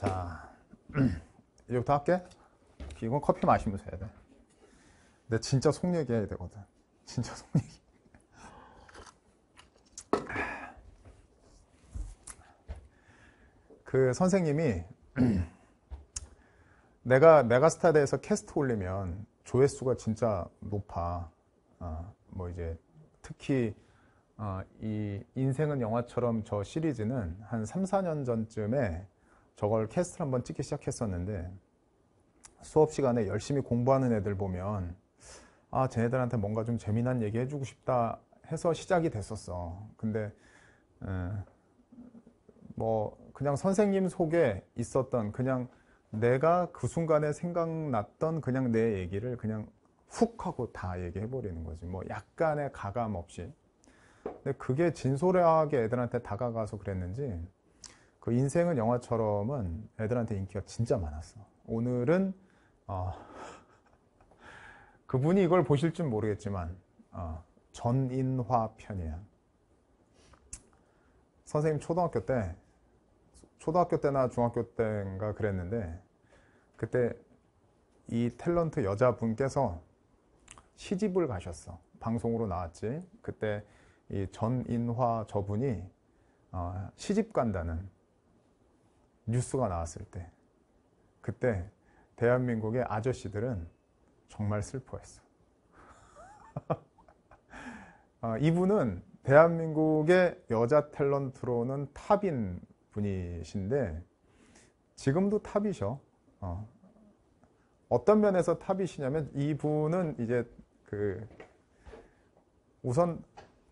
자, 이거부터 할게. 이건 커피 마시면서 해야 돼. 내 진짜 속 얘기해야 되거든. 진짜 속 얘기. 그 선생님이 내가 메가스타드에서 캐스트 올리면 조회수가 진짜 높아. 어, 뭐 이제 특히 어, 이 인생은 영화처럼 저 시리즈는 한 3, 4년 전쯤에 저걸 캐스트를 한번 찍기 시작했었는데 수업 시간에 열심히 공부하는 애들 보면 아 쟤네들한테 뭔가 좀 재미난 얘기 해주고 싶다 해서 시작이 됐었어 근데 음, 뭐 그냥 선생님 속에 있었던 그냥 내가 그 순간에 생각났던 그냥 내 얘기를 그냥 훅 하고 다 얘기해 버리는 거지 뭐 약간의 가감 없이 근데 그게 진솔하게 애들한테 다가가서 그랬는지 그 인생은 영화처럼은 애들한테 인기가 진짜 많았어. 오늘은 어, 그분이 이걸 보실지 모르겠지만 어, 전인화 편이야. 선생님 초등학교 때 초등학교 때나 중학교 때인가 그랬는데 그때 이 탤런트 여자분께서 시집을 가셨어. 방송으로 나왔지. 그때 이 전인화 저분이 어, 시집 간다는 뉴스가 나왔을 때 그때 대한민국의 아저씨들은 정말 슬퍼했어. 어, 이분은 대한민국의 여자 탤런트로는 탑인 분이신데 지금도 탑이셔. 어. 어떤 면에서 탑이시냐면 이분은 이제 그 우선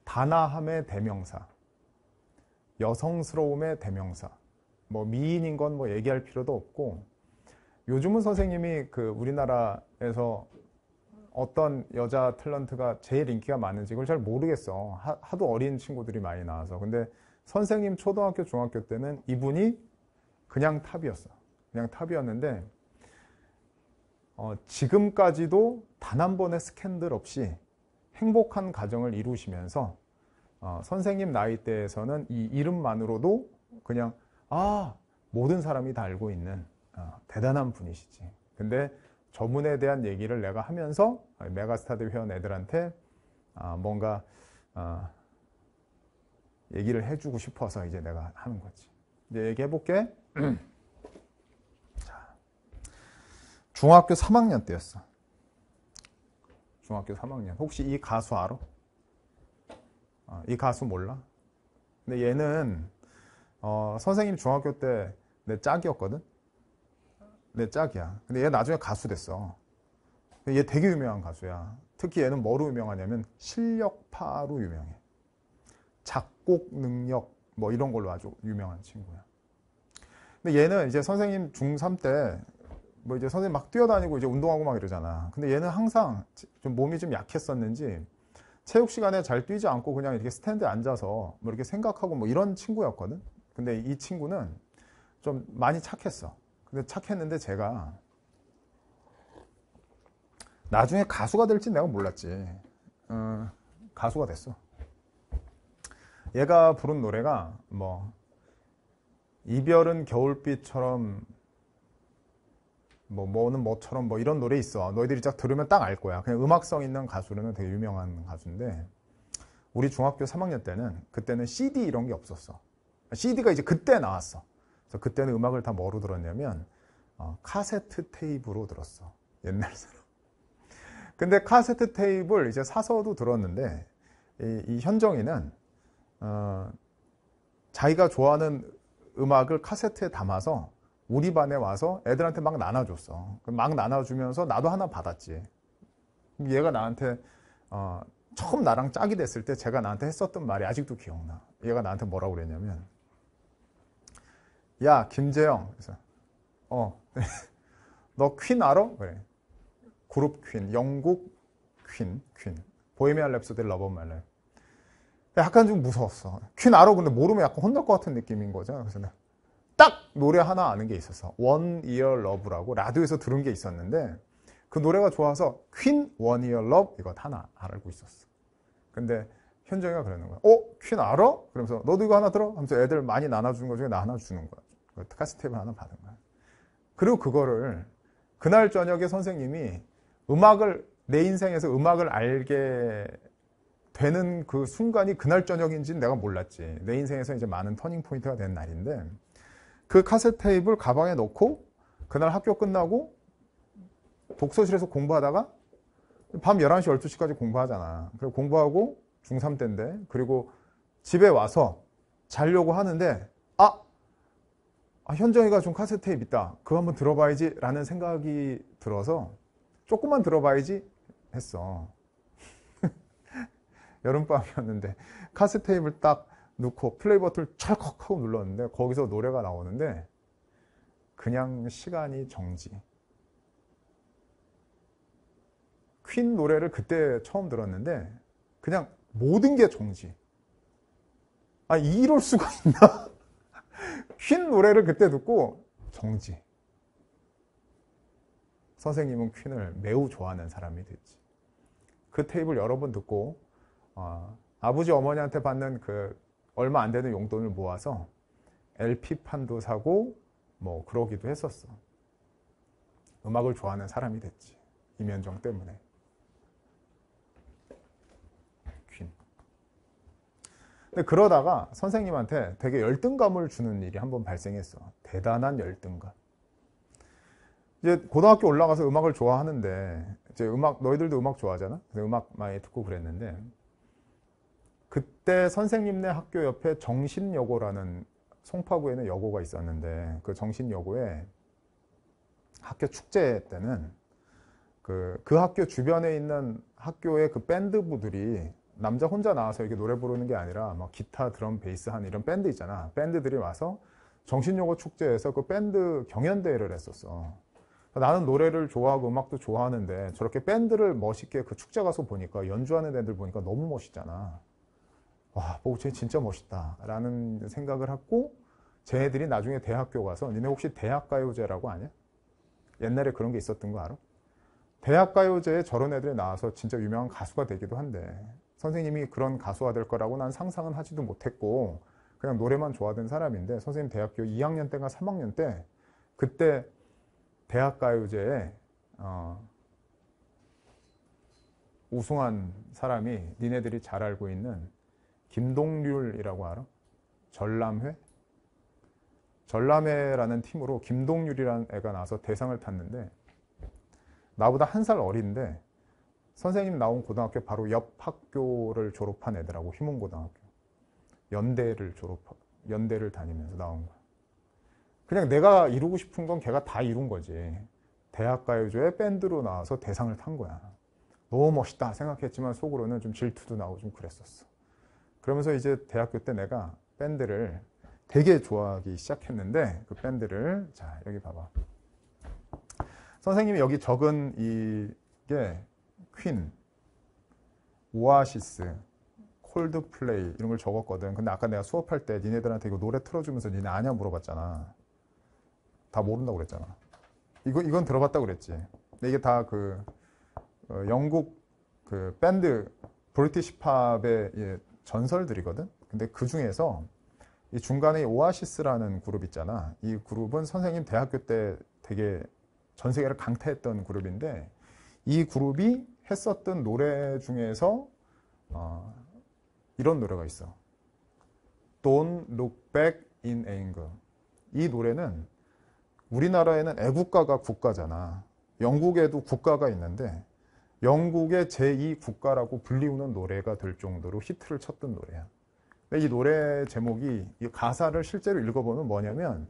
단아함의 대명사, 여성스러움의 대명사, 뭐 미인인 건 뭐 얘기할 필요도 없고 요즘은 선생님이 그 우리나라에서 어떤 여자 탤런트가 제일 인기가 많은지 그걸 잘 모르겠어. 하, 도 어린 친구들이 많이 나와서. 근데 선생님 초등학교, 중학교 때는 이분이 그냥 탑이었어. 그냥 탑이었는데 어, 지금까지도 단 한 번의 스캔들 없이 행복한 가정을 이루시면서 어, 선생님 나이 대에서는이 이름만으로도 그냥 아 모든 사람이 다 알고 있는 어, 대단한 분이시지. 근데 저문에 대한 얘기를 내가 하면서 메가스타드 회원 애들한테 어, 뭔가 어, 얘기를 해주고 싶어서 이제 내가 하는 거지. 이제 얘기해 볼게. 중학교 3학년 때였어. 중학교 3학년. 혹시 이 가수 알아? 어, 이 가수 몰라? 근데 얘는 어, 선생님 중학교 때 내 짝이었거든? 내 짝이야. 근데 얘 나중에 가수 됐어. 얘 되게 유명한 가수야. 특히 얘는 뭐로 유명하냐면 실력파로 유명해. 작곡 능력 뭐 이런 걸로 아주 유명한 친구야. 근데 얘는 이제 선생님 중3 때 뭐 이제 선생님 막 뛰어다니고 이제 운동하고 막 이러잖아. 근데 얘는 항상 좀 몸이 좀 약했었는지 체육 시간에 잘 뛰지 않고 그냥 이렇게 스탠드에 앉아서 뭐 이렇게 생각하고 뭐 이런 친구였거든. 근데 이 친구는 좀 많이 착했어. 근데 착했는데 제가 나중에 가수가 될지 내가 몰랐지. 어, 가수가 됐어. 얘가 부른 노래가 뭐 이별은 겨울빛처럼 뭐 뭐는 뭐처럼 뭐 이런 노래 있어. 너희들이 딱 들으면 딱 알 거야. 그냥 음악성 있는 가수로는 되게 유명한 가수인데 우리 중학교 3학년 때는 그때는 CD 이런 게 없었어. CD가 이제 그때 나왔어. 그래서 그때는 음악을 다 뭐로 들었냐면 어, 카세트 테이프로 들었어. 옛날 사람. 근데 카세트 테이프를 이제 사서도 들었는데 이, 이 현정이는 어, 자기가 좋아하는 음악을 카세트에 담아서 우리 반에 와서 애들한테 막 나눠줬어. 막 나눠주면서 나도 하나 받았지. 얘가 나한테 어, 처음 나랑 짝이 됐을 때 제가 나한테 했었던 말이 아직도 기억나. 얘가 나한테 뭐라고 그랬냐면 야 김재영 그래서 어너 네. 퀸 알아? 그래 그룹 퀸 영국 퀸퀸 보헤미안 랩소디 러브 말래 약간 좀 무서웠어 퀸 알아 근데 모르면 약간 혼날 것 같은 느낌인 거죠 그래서 딱 노래 하나 아는 게 있었어 원 이어 러브라고 라디오에서 들은 게 있었는데 그 노래가 좋아서 퀸 원 이어 러브 이거 하나 알고 있었어 근데 현정이가 그러는 거야. 어? 퀸 알아? 그러면서 너도 이거 하나 들어? 하면서 애들 많이 나눠주는 거 중에 나 하나 주는 거야. 카스테이블 하나 받은 거야 그리고 그거를 그날 저녁에 선생님이 음악을 내 인생에서 음악을 알게 되는 그 순간이 그날 저녁인지는 내가 몰랐지. 내 인생에서 이제 많은 터닝 포인트가 된 날인데 그 카세테이블 가방에 넣고 그날 학교 끝나고 독서실에서 공부하다가 밤 11시, 12시까지 공부하잖아. 그리고 공부하고 중3 때인데 그리고 집에 와서 자려고 하는데 아, 현정이가 좀 카세트 테이프 있다. 그거 한번 들어봐야지. 라는 생각이 들어서 조금만 들어봐야지 했어. 여름밤이었는데 카세트 테이프를 딱놓고 플레이 버튼을 찰컥 하고 눌렀는데 거기서 노래가 나오는데 그냥 시간이 정지. 퀸 노래를 그때 처음 들었는데 그냥 모든 게 정지. 아 이럴 수가 있나? 퀸 노래를 그때 듣고 정지. 선생님은 퀸을 매우 좋아하는 사람이 됐지. 그 테이블 여러 번 듣고 어, 아버지 어머니한테 받는 그 얼마 안 되는 용돈을 모아서 LP판도 사고 뭐 그러기도 했었어. 음악을 좋아하는 사람이 됐지. 이면정 때문에. 근데 그러다가 선생님한테 되게 열등감을 주는 일이 한 번 발생했어. 대단한 열등감. 이제 고등학교 올라가서 음악을 좋아하는데 이제 음악 너희들도 음악 좋아하잖아. 그래서 음악 많이 듣고 그랬는데 그때 선생님네 학교 옆에 정신여고라는 송파구에는 여고가 있었는데 그 정신여고에 학교 축제 때는 그, 그 학교 주변에 있는 학교의 그 밴드부들이 남자 혼자 나와서 이렇게 노래 부르는 게 아니라 막 뭐 기타, 드럼, 베이스 한 이런 밴드 있잖아. 밴드들이 와서 정신요구 축제에서 그 밴드 경연대회를 했었어. 나는 노래를 좋아하고 음악도 좋아하는데 저렇게 밴드를 멋있게 그 축제 가서 보니까 연주하는 애들 보니까 너무 멋있잖아. 와, 보고 뭐 쟤 진짜 멋있다. 라는 생각을 했고 쟤들이 나중에 대학교 가서 니네 혹시 대학가요제라고 아냐? 옛날에 그런 게 있었던 거 알아? 대학가요제에 저런 애들이 나와서 진짜 유명한 가수가 되기도 한데 선생님이 그런 가수가 될 거라고 난 상상은 하지도 못했고 그냥 노래만 좋아하던 사람인데 선생님 대학교 2학년 때가 3학년 때 그때 대학가요제에 어, 우승한 사람이 니네들이 잘 알고 있는 김동률이라고 알아? 전람회? 전람회라는 팀으로 김동률이라는 애가 나와서 대상을 탔는데 나보다 한 살 어린데 선생님 나온 고등학교 바로 옆 학교를 졸업한 애들하고 희문고등학교 연대를 졸업 연대를 다니면서 나온 거야. 그냥 내가 이루고 싶은 건 걔가 다 이룬 거지. 대학 가요제에 밴드로 나와서 대상을 탄 거야. 너무 멋있다 생각했지만 속으로는 좀 질투도 나고 좀 그랬었어. 그러면서 이제 대학교 때 내가 밴드를 되게 좋아하기 시작했는데 그 밴드를 자 여기 봐봐. 선생님이 여기 적은 이게 퀸, 오아시스, 콜드플레이 이런 걸 적었거든. 근데 아까 내가 수업할 때 니네들한테 이거 노래 틀어주면서 니네 아냐 물어봤잖아. 다 모른다고 그랬잖아. 이거 이건 들어봤다고 그랬지. 근데 이게 다그 어, 영국 그 밴드 브리티시 팝의 예, 전설들이거든. 근데 그 중에서 이 중간에 오아시스라는 그룹 있잖아. 이 그룹은 선생님 대학교 때 되게 전 세계를 강타했던 그룹인데 이 그룹이 했었던 노래 중에서 어, 이런 노래가 있어. Don't Look Back in Anger. 이 노래는 우리나라에는 애국가가 국가잖아. 영국에도 국가가 있는데 영국의 제2국가라고 불리우는 노래가 될 정도로 히트를 쳤던 노래야. 근데 이 노래 제목이 이 가사를 실제로 읽어보면 뭐냐면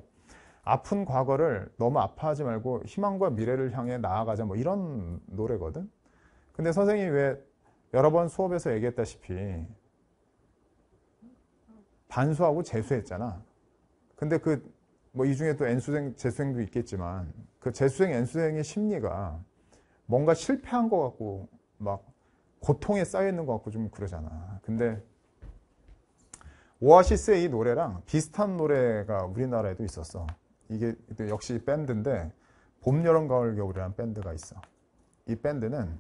아픈 과거를 너무 아파하지 말고 희망과 미래를 향해 나아가자 뭐 이런 노래거든. 근데 선생님이 왜 여러 번 수업에서 얘기했다시피 반수하고 재수했잖아. 근데 그 뭐 이 중에 또 N수생, 재수생도 있겠지만 그 재수생, N수생의 심리가 뭔가 실패한 것 같고 막 고통에 쌓여 있는 것 같고 좀 그러잖아. 근데 오아시스의 이 노래랑 비슷한 노래가 우리나라에도 있었어. 이게 역시 밴드인데 봄, 여름, 가을, 겨울이라는 밴드가 있어. 이 밴드는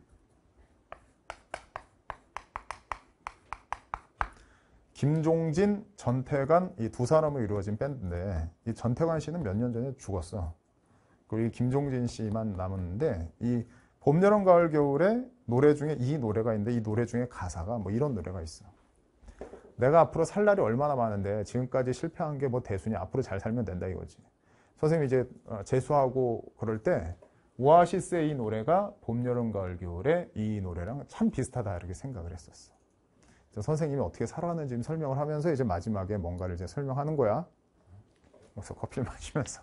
김종진, 전태관 이 두 사람으로 이루어진 밴드인데 이 전태관 씨는 몇 년 전에 죽었어. 그리고 김종진 씨만 남았는데 이 봄, 여름, 가을, 겨울에 노래 중에 이 노래가 있는데 이 노래 중에 가사가 뭐 이런 노래가 있어. 내가 앞으로 살 날이 얼마나 많은데 지금까지 실패한 게 뭐 대수니 앞으로 잘 살면 된다 이거지. 선생님이 이제 어, 재수하고 그럴 때 오아시스의 이 노래가 봄, 여름, 가을, 겨울에 이 노래랑 참 비슷하다 이렇게 생각을 했었어. 선생님이 어떻게 살아가는지 설명을 하면서 이제 마지막에 뭔가를 이제 설명하는 거야. 그래서 커피를 마시면서.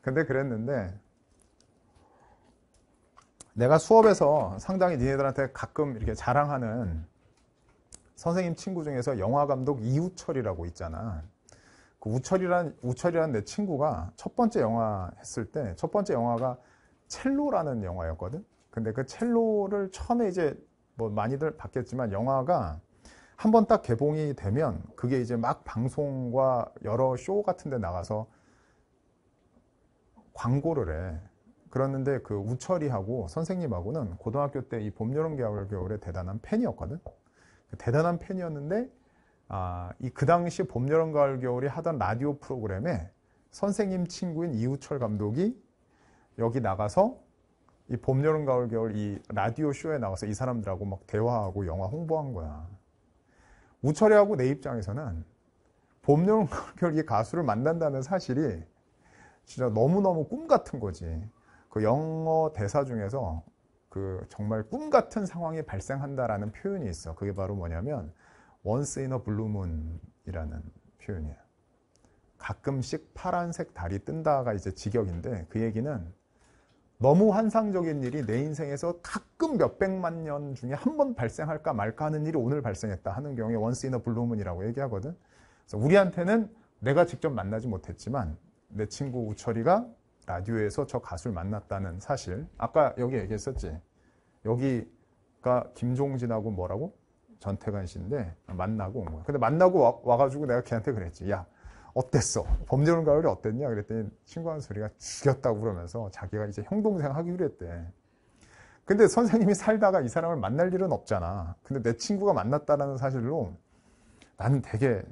근데 그랬는데 내가 수업에서 상당히 니네들한테 가끔 이렇게 자랑하는 선생님 친구 중에서 영화 감독 이우철이라고 있잖아. 그 우철이란 우철이란 내 친구가 첫 번째 영화 했을 때 첫 번째 영화가 첼로라는 영화였거든. 근데 그 첼로를 처음에 이제 뭐 많이들 봤겠지만 영화가 한 번 딱 개봉이 되면 그게 이제 막 방송과 여러 쇼 같은 데 나가서 광고를 해. 그러는데 그 우철이하고 선생님하고는 고등학교 때 이 봄, 여름, 겨울, 겨울에 대단한 팬이었거든. 그 대단한 팬이었는데 아, 이 그 당시 봄, 여름, 가을, 겨울이 하던 라디오 프로그램에 선생님 친구인 이우철 감독이 여기 나가서 이 봄, 여름, 가을, 겨울 이 라디오 쇼에 나와서 이 사람들하고 막 대화하고 영화 홍보한 거야. 우철이하고 내 입장에서는 봄, 여름, 가을, 겨울 이 가수를 만난다는 사실이 진짜 너무너무 꿈 같은 거지. 그 영어 대사 중에서 그 정말 꿈 같은 상황이 발생한다라는 표현이 있어. 그게 바로 뭐냐면 once in a blue moon이라는 표현이야. 가끔씩 파란색 달이 뜬다가 이제 직역인데 그 얘기는 너무 환상적인 일이 내 인생에서 가끔 몇백만 년 중에 한 번 발생할까 말까 하는 일이 오늘 발생했다 하는 경우에 원스 인어 블루문이라고 얘기하거든. 그래서 우리한테는 내가 직접 만나지 못했지만 내 친구 우철이가 라디오에서 저 가수를 만났다는 사실. 아까 여기 얘기했었지. 여기가 김종진하고 뭐라고? 전태관 씨인데 만나고 온 거야. 근데 만나고 와, 가지고 내가 걔한테 그랬지. 야, 어땠어? 범죄론 가을이 어땠냐? 그랬더니 친구 한 소리가 죽였다고 그러면서 자기가 이제 형동생 하기로 했대. 근데 선생님이 살다가 이 사람을 만날 일은 없잖아. 근데 내 친구가 만났다라는 사실로 나는 되게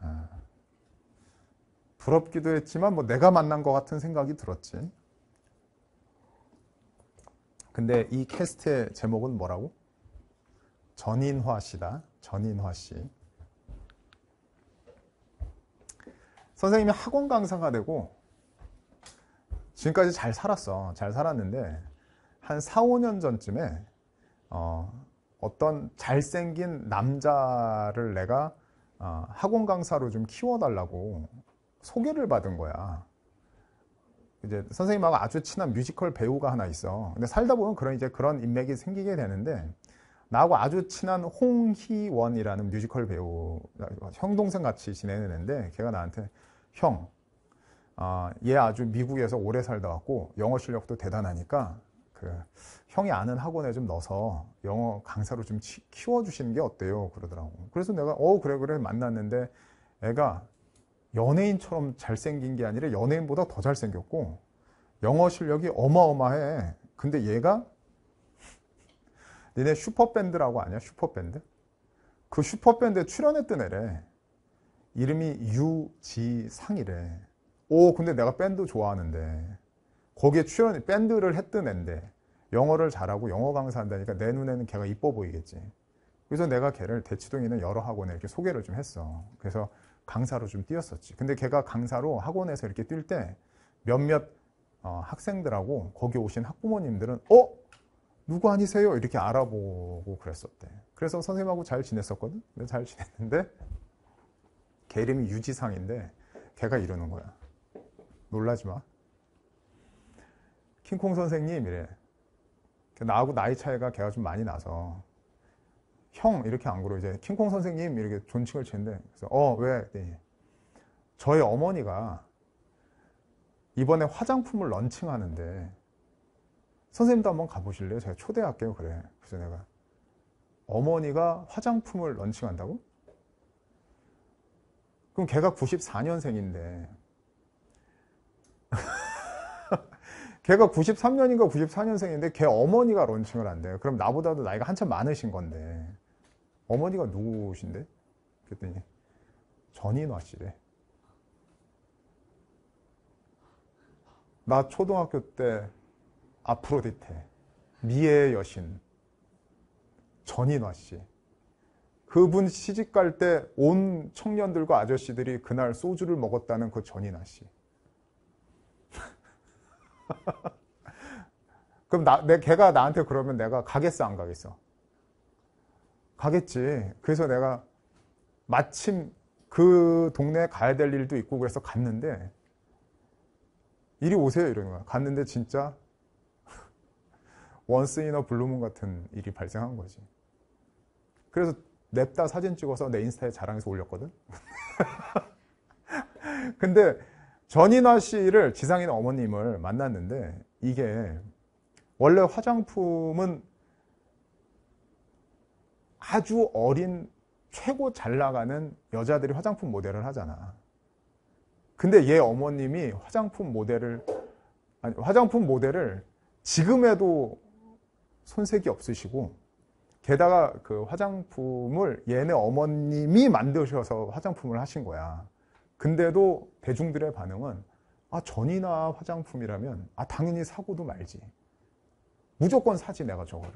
어, 부럽기도 했지만 뭐 내가 만난 것 같은 생각이 들었지. 근데 이 캐스트의 제목은 뭐라고? 전인화 씨다. 전인화 씨. 선생님이 학원 강사가 되고 지금까지 잘 살았어. 잘 살았는데 한 4, 5년 전쯤에 어, 어떤 잘생긴 남자를 내가 어, 학원 강사로 좀 키워달라고 소개를 받은 거야. 이제 선생님하고 아주 친한 뮤지컬 배우가 하나 있어. 근데 살다 보면 그런 이제 그런 인맥이 생기게 되는데 나하고 아주 친한 홍희원이라는 뮤지컬 배우 형동생 같이 지내는 애인데 걔가 나한테 형, 어, 얘 아주 미국에서 오래 살다 왔고 영어 실력도 대단하니까 그 형이 아는 학원에 좀 넣어서 영어 강사로 좀 키워주시는 게 어때요? 그러더라고. 그래서 내가 어 그래 그래 만났는데 애가 연예인처럼 잘생긴 게 아니라 연예인보다 더 잘생겼고 영어 실력이 어마어마해. 근데 얘가 니네 슈퍼밴드라고 아니야 슈퍼밴드? 그 슈퍼밴드에 출연했던 애래. 이름이 유지상이래. 오, 근데 내가 밴드 좋아하는데. 거기에 출연, 밴드를 했던 앤데. 영어를 잘하고 영어 강사한다니까 내 눈에는 걔가 이뻐 보이겠지. 그래서 내가 걔를 대치동에 있는 여러 학원에 이렇게 소개를 좀 했어. 그래서 강사로 좀 뛰었었지. 근데 걔가 강사로 학원에서 이렇게 뛸 때 몇몇 어, 학생들하고 거기 오신 학부모님들은 어? 누구 아니세요? 이렇게 알아보고 그랬었대. 그래서 선생님하고 잘 지냈었거든? 잘 지냈는데, 걔 이름이 유지상인데, 걔가 이러는 거야. 놀라지 마. 킹콩 선생님, 이래. 나하고 나이 차이가 걔가 좀 많이 나서, 형, 이렇게 안 그러고 이제 킹콩 선생님, 이렇게 존칭을 치는데, 그래서, 어, 왜? 네. 저희 어머니가 이번에 화장품을 런칭하는데, 선생님도 한번 가보실래요? 제가 초대할게요. 그래. 그래서 내가 어머니가 화장품을 런칭한다고? 그럼 걔가 94년생인데 걔가 93년인가 94년생인데 걔 어머니가 런칭을 한대요. 그럼 나보다도 나이가 한참 많으신 건데 어머니가 누구신데? 그랬더니 전인화 씨래. 나 초등학교 때 아프로디테, 미의 여신, 전인화 씨. 그분 시집 갈때 온 청년들과 아저씨들이 그날 소주를 먹었다는 그 전인화 씨. 그럼 나, 내, 걔가 나한테 그러면 내가 가겠어, 안 가겠어? 가겠지. 그래서 내가 마침 그 동네에 가야 될 일도 있고 그래서 갔는데, 이리 오세요, 이러는 거야. 갔는데 진짜 원스 인어 블루문 같은 일이 발생한 거지. 그래서 냅다 사진 찍어서 내 인스타에 자랑해서 올렸거든. 근데 전인화 씨를 지상인 어머님을 만났는데 이게 원래 화장품은 아주 어린 최고 잘 나가는 여자들이 화장품 모델을 하잖아. 근데 얘 어머님이 화장품 모델을 아니 화장품 모델을 지금에도 손색이 없으시고 게다가 그 화장품을 얘네 어머님이 만드셔서 화장품을 하신 거야. 근데도 대중들의 반응은 아 전이나 화장품이라면 아 당연히 사고도 말지. 무조건 사지 내가 저거를.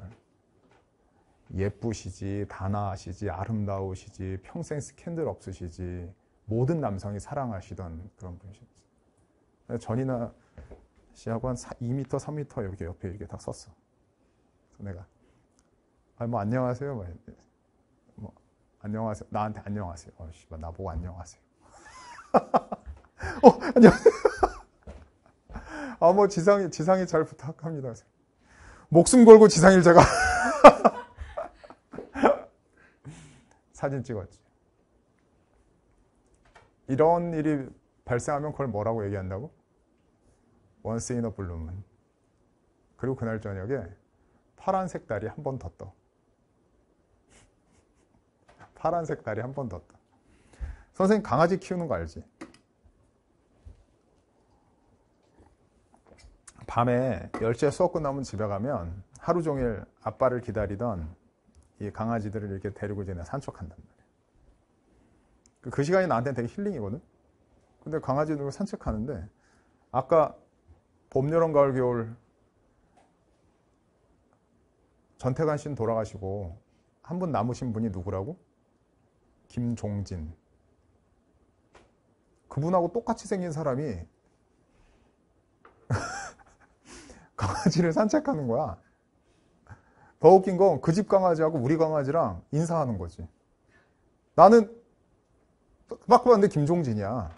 예쁘시지, 단아하시지, 아름다우시지, 평생 스캔들 없으시지, 모든 남성이 사랑하시던 그런 분이셨지 전이나 씨하고 한 2m, 3m 여기 옆에 이렇게 딱썼어 내가 아뭐 안녕하세요 뭐, 뭐 안녕하세요 나한테 안녕하세요 어, 씨발 나보고 안녕하세요 어 안녕 아 뭐 지상이 지상이 잘 부탁합니다 목숨 걸고 지상일 제가 사진 찍었지 이런 일이 발생하면 그걸 뭐라고 얘기한다고? 원스 인어 블루문 그리고 그날 저녁에 파란색 달이 한 번 더 떠. 파란색 달이 한 번 더 떠. 선생님 강아지 키우는 거 알지? 밤에 열쇠 수업 끝나면 집에 가면 하루 종일 아빠를 기다리던 이 강아지들을 이렇게 데리고 지내 산책한단 말이야. 그, 그 시간이 나한테는 되게 힐링이거든? 근데 강아지들 산책하는데 아까 봄, 여름, 가을, 겨울 전태관 씨는 돌아가시고 한 분 남으신 분이 누구라고? 김종진. 그분하고 똑같이 생긴 사람이 강아지를 산책하는 거야. 더 웃긴 건 그 집 강아지하고 우리 강아지랑 인사하는 거지. 나는 막 봤는데 김종진이야.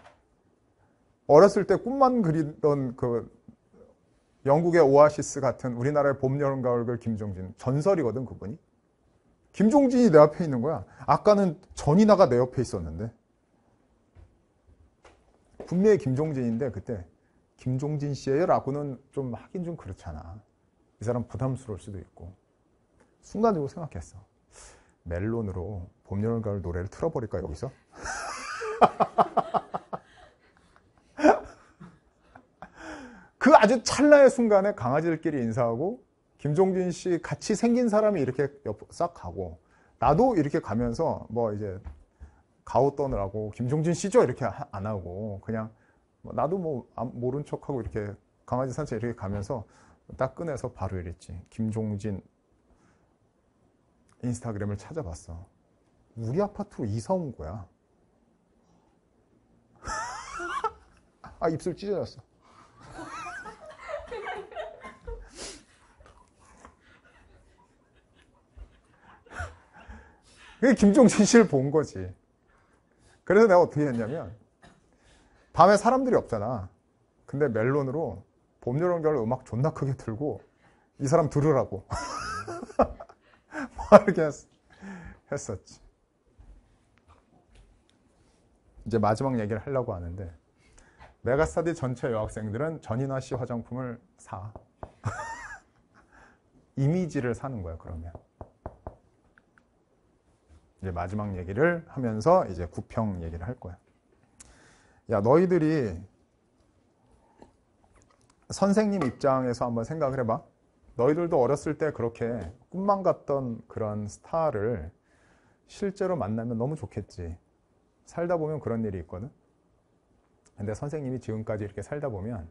어렸을 때 꿈만 그리던 그 영국의 오아시스 같은 우리나라의 봄, 여름, 가을 글 김종진 전설이거든 그분이 김종진이 내 앞에 있는 거야 아까는 전이나가 내 옆에 있었는데 분명히 김종진인데 그때 김종진 씨예요 라고는 좀 하긴 좀 그렇잖아 이 사람 부담스러울 수도 있고 순간적으로 생각했어 멜론으로 봄, 여름, 가을 노래를 틀어버릴까 여기서? 그 아주 찰나의 순간에 강아지들끼리 인사하고 김종진 씨 같이 생긴 사람이 이렇게 옆싹 가고 나도 이렇게 가면서 뭐 이제 가오 떠느라고 김종진 씨죠 이렇게 안 하고 그냥 뭐 나도 뭐 모른 척하고 이렇게 강아지 산책 이렇게 가면서 딱 꺼내서 바로 이랬지 김종진 인스타그램을 찾아봤어 우리 아파트로 이사 온 거야 아 입술 찢어졌어 그게 김종진 씨를 본 거지. 그래서 내가 어떻게 했냐면 밤에 사람들이 없잖아. 근데 멜론으로 봄, 여름, 겨울 음악 존나 크게 틀고 이 사람 들으라고. 막 이렇게 했, 했었지. 이제 마지막 얘기를 하려고 하는데 메가스타디 전체 여학생들은 전인화 씨 화장품을 사. 이미지를 사는 거야, 그러면. 이제 마지막 얘기를 하면서 이제 구평 얘기를 할 거야. 야, 너희들이 선생님 입장에서 한번 생각을 해봐. 너희들도 어렸을 때 그렇게 꿈만 같던 그런 스타를 실제로 만나면 너무 좋겠지. 살다 보면 그런 일이 있거든. 근데 선생님이 지금까지 이렇게 살다 보면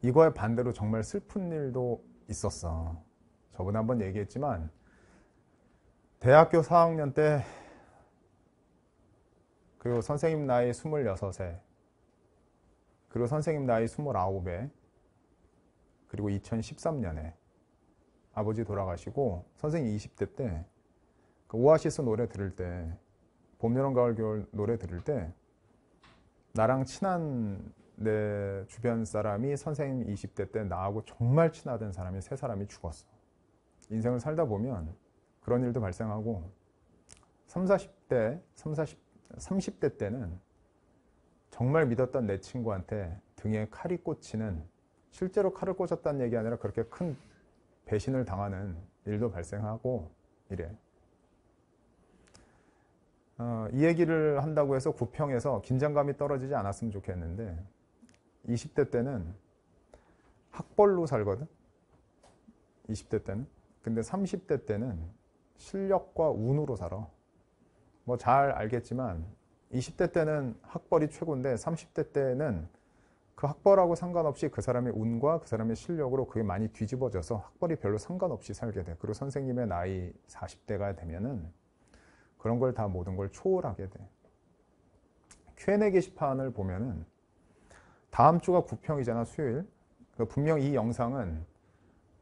이거에 반대로 정말 슬픈 일도 있었어. 저번에 한번 얘기했지만 대학교 4학년 때 그리고 선생님 나이 26에 그리고 선생님 나이 29에 그리고 2013년에 아버지 돌아가시고 선생님 20대 때그 오아시스 노래 들을 때 봄, 여름, 가을, 겨울 노래 들을 때 나랑 친한 내 주변 사람이 선생님 20대 때 나하고 정말 친하던 사람이 세 사람이 죽었어. 인생을 살다 보면 그런 일도 발생하고 3, 40대, 3, 0 30대 때는 정말 믿었던 내 친구한테 등에 칼이 꽂히는 실제로 칼을 꽂았다는 얘기 아니라 그렇게 큰 배신을 당하는 일도 발생하고 이래. 어, 이 얘기를 한다고 해서 구평에서 긴장감이 떨어지지 않았으면 좋겠는데 20대 때는 학벌로 살거든. 20대 때는. 근데 30대 때는 실력과 운으로 살아. 뭐 잘 알겠지만 20대 때는 학벌이 최고인데 30대 때는 그 학벌하고 상관없이 그 사람의 운과 그 사람의 실력으로 그게 많이 뒤집어져서 학벌이 별로 상관없이 살게 돼. 그리고 선생님의 나이 40대가 되면은 그런 걸 다 모든 걸 초월하게 돼. Q&A 게시판을 보면은 다음 주가 구평이잖아 수요일. 그 분명 이 영상은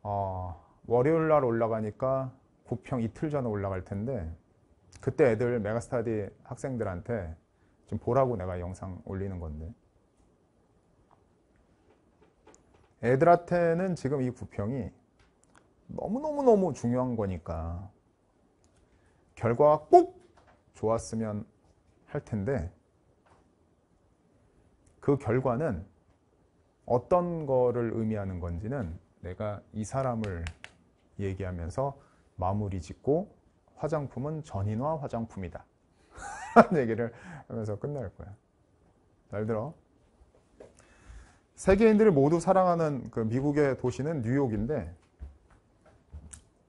어, 월요일 날 올라가니까 부평 이틀 전에 올라갈 텐데 그때 애들 메가스타디 학생들한테 좀 보라고 내가 영상 올리는 건데 애들한테는 지금 이 부평이 너무너무너무 중요한 거니까 결과가 꼭 좋았으면 할 텐데 그 결과는 어떤 거를 의미하는 건지는 내가 이 사람을 얘기하면서 마무리 짓고 화장품은 전인화 화장품이다. 얘기를 하면서 끝날 거야. 잘 들어. 세계인들이 모두 사랑하는 그 미국의 도시는 뉴욕인데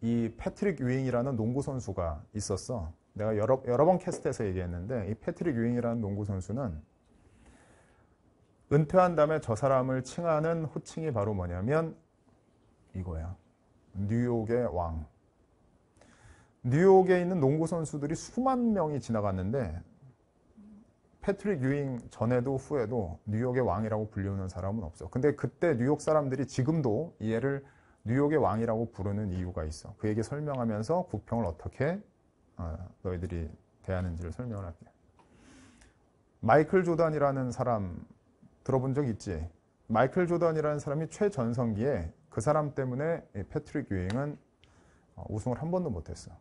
이 패트릭 유잉이라는 농구 선수가 있었어. 내가 여러, 여러 번 캐스트에서 얘기했는데 이 패트릭 유잉이라는 농구 선수는 은퇴한 다음에 저 사람을 칭하는 호칭이 바로 뭐냐면 이거야. 뉴욕의 왕. 뉴욕에 있는 농구 선수들이 수만 명이 지나갔는데 패트릭 유잉 전에도 후에도 뉴욕의 왕이라고 불리우는 사람은 없어. 근데 그때 뉴욕 사람들이 지금도 얘를 뉴욕의 왕이라고 부르는 이유가 있어. 그에게 설명하면서 국평을 어떻게 어, 너희들이 대하는지를 설명을 할게. 마이클 조던이라는 사람 들어본 적 있지? 마이클 조던이라는 사람이 최전성기에 그 사람 때문에 패트릭 유잉은 어, 우승을 한 번도 못했어.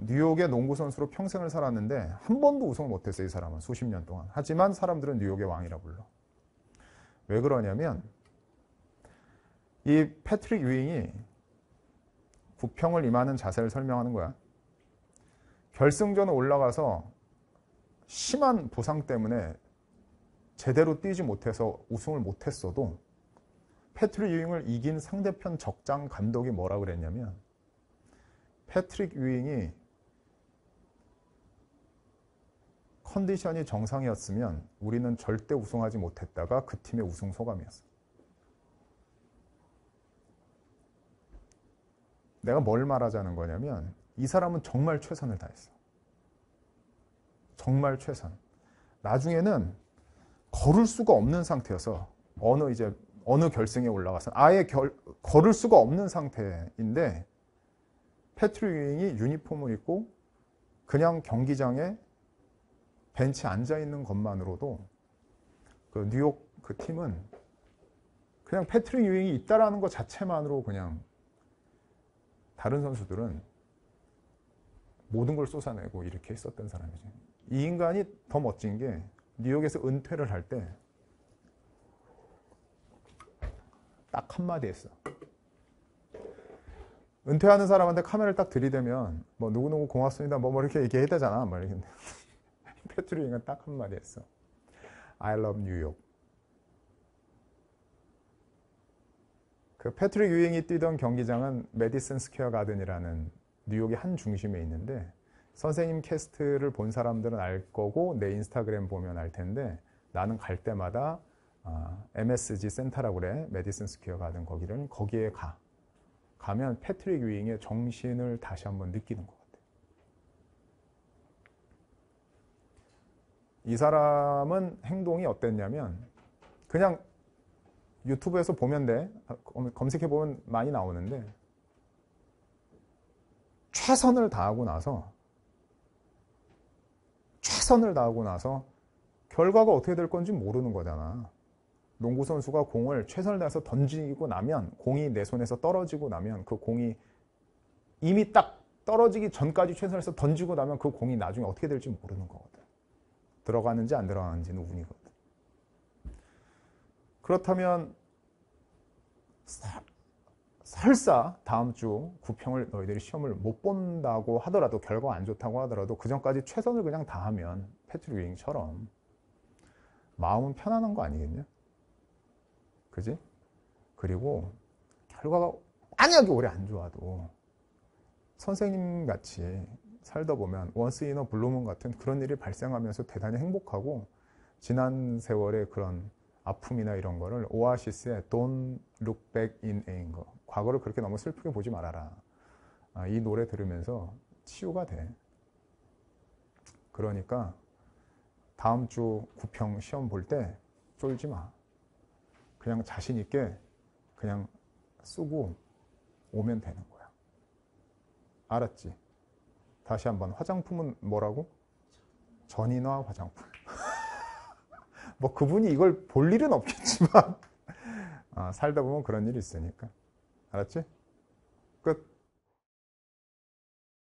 뉴욕의 농구 선수로 평생을 살았는데 한 번도 우승을 못했어요. 이 사람은 수십 년 동안. 하지만 사람들은 뉴욕의 왕이라 불러. 왜 그러냐면 이 패트릭 유잉이 구평을 임하는 자세를 설명하는 거야. 결승전에 올라가서 심한 부상 때문에 제대로 뛰지 못해서 우승을 못했어도 패트릭 유잉을 이긴 상대편 적장 감독이 뭐라 그랬냐면 패트릭 유잉이 컨디션이 정상이었으면 우리는 절대 우승하지 못했다가 그 팀의 우승 소감이었어. 내가 뭘 말하자는 거냐면 이 사람은 정말 최선을 다했어. 정말 최선. 나중에는 걸을 수가 없는 상태여서 어느 이제 어느 결승에 올라가서 아예 결, 걸을 수가 없는 상태인데 패트릭 윙이 유니폼을 입고 그냥 경기장에 벤치 앉아 있는 것만으로도 그 뉴욕 그 팀은 그냥 패트릭 유잉이 있다라는 것 자체만으로 그냥 다른 선수들은 모든 걸 쏟아내고 이렇게 있었던 사람이지. 이 인간이 더 멋진 게 뉴욕에서 은퇴를 할 때 딱 한마디 했어. 은퇴하는 사람한테 카메라를 딱 들이대면 뭐 누구누구 고맙습니다 뭐, 뭐 이렇게 얘기해야 잖아막 뭐 이렇게. 페트리잉은 딱 한마디 했어. I love New York. 그 패트릭 유잉이 뛰던 경기장은 메디슨 스퀘어 가든이라는 뉴욕의 한 중심에 있는데 선생님 캐스트를 본 사람들은 알 거고 내 인스타그램 보면 알 텐데 나는 갈 때마다 MSG 아, 센터라고 그래 메디슨 스퀘어 가든 거기를 거기에 가 가면 패트릭 유잉의 정신을 다시 한번 느끼는 거야. 이 사람은 행동이 어땠냐면 그냥 유튜브에서 보면 돼. 검색해보면 많이 나오는데 최선을 다하고 나서 최선을 다하고 나서 결과가 어떻게 될 건지 모르는 거잖아. 농구 선수가 공을 최선을 다해서 던지고 나면 공이 내 손에서 떨어지고 나면 그 공이 이미 딱 떨어지기 전까지 최선을 해서 던지고 나면 그 공이 나중에 어떻게 될지 모르는 거거든. 들어가는지 안 들어가는지는 우분이거든. 그렇다면 설사 다음 주 구평을 너희들이 시험을 못 본다고 하더라도 결과 안 좋다고 하더라도 그 전까지 최선을 그냥 다하면 패트릭 윙처럼 마음은 편안한 거 아니겠냐? 그지? 그리고 결과가 만약에 올해 안 좋아도 선생님 같이 살다 보면 원스 이너 블루문 같은 그런 일이 발생하면서 대단히 행복하고 지난 세월의 그런 아픔이나 이런 거를 오아시스의 Don't Look Back in Anger 과거를 그렇게 너무 슬프게 보지 말아라 아, 이 노래 들으면서 치유가 돼 그러니까 다음 주 구평 시험 볼 때 쫄지 마 그냥 자신 있게 그냥 쓰고 오면 되는 거야 알았지? 다시 한번 화장품은 뭐라고? 전인화 화장품. 뭐 그분이 이걸 볼 일은 없겠지만 아, 살다 보면 그런 일이 있으니까. 알았지? 끝.